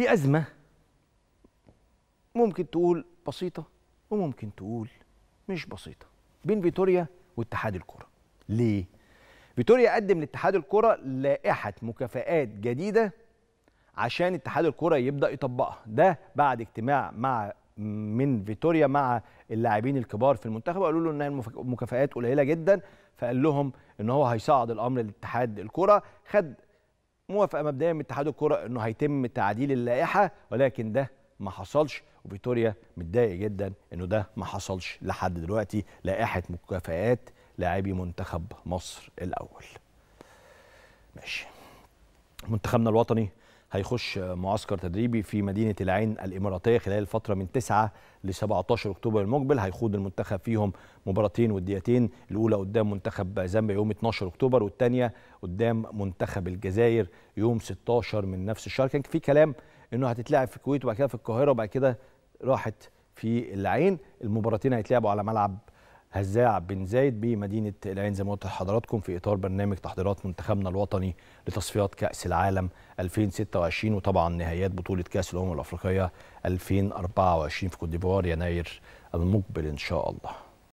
في أزمة ممكن تقول بسيطة وممكن تقول مش بسيطة بين فيتوريا واتحاد الكرة ليه؟ فيتوريا قدم لاتحاد الكرة لائحة مكافآت جديدة عشان اتحاد الكرة يبدأ يطبقها ده بعد اجتماع مع من فيتوريا مع اللاعبين الكبار في المنتخب قالوا له ان المكافآت قليله جدا فقال لهم ان هو هيصعد الامر لاتحاد الكره خد موافقه مبدئيه من اتحاد الكره انه هيتم تعديل اللائحه ولكن ده ما حصلش وفيتوريا متضايق جدا انه ده ما حصلش لحد دلوقتي لائحه مكافئات لاعبي منتخب مصر الاول ماشي منتخبنا الوطني هيخش معسكر تدريبي في مدينه العين الاماراتيه خلال الفتره من 9 ل 17 اكتوبر المقبل هيخوض المنتخب فيهم مباراتين وديتين الاولى قدام منتخب زامبيا يوم 12 اكتوبر والثانيه قدام منتخب الجزائر يوم 16 من نفس الشهر كان في كلام انه هتتلعب في الكويت وبعد كده في القاهره وبعد كده راحت في العين المباراتين هيتلعبوا على ملعب هزاع بن زايد بمدينه العين زي ما قلت لحضراتكم في اطار برنامج تحضيرات منتخبنا الوطني لتصفيات كاس العالم 2026 وطبعا نهايات بطوله كاس الامم الافريقيه 2024 في كوت ديفوار يناير المقبل ان شاء الله